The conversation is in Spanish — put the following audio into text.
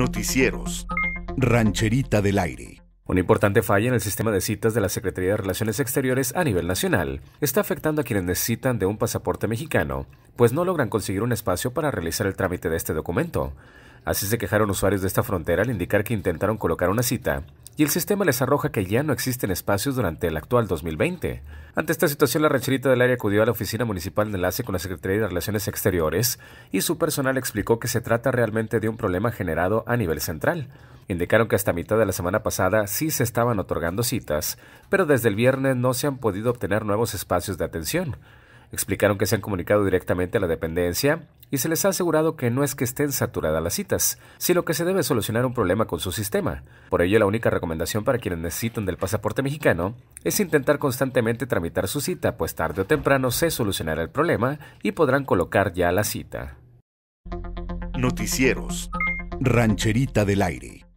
Noticieros. Rancherita del Aire. Una importante falla en el sistema de citas de la Secretaría de Relaciones Exteriores a nivel nacional está afectando a quienes necesitan de un pasaporte mexicano, pues no logran conseguir un espacio para realizar el trámite de este documento. Así se quejaron usuarios de esta frontera al indicar que intentaron colocar una cita y el sistema les arroja que ya no existen espacios durante el actual 2020. Ante esta situación, la rancherita del área acudió a la Oficina Municipal de Enlace con la Secretaría de Relaciones Exteriores y su personal explicó que se trata realmente de un problema generado a nivel central. Indicaron que hasta mitad de la semana pasada sí se estaban otorgando citas, pero desde el viernes no se han podido obtener nuevos espacios de atención. Explicaron que se han comunicado directamente a la dependencia y se les ha asegurado que no es que estén saturadas las citas, sino que se debe solucionar un problema con su sistema. Por ello, la única recomendación para quienes necesitan del pasaporte mexicano es intentar constantemente tramitar su cita, pues tarde o temprano se solucionará el problema y podrán colocar ya la cita. Noticieros. Rancherita del Aire.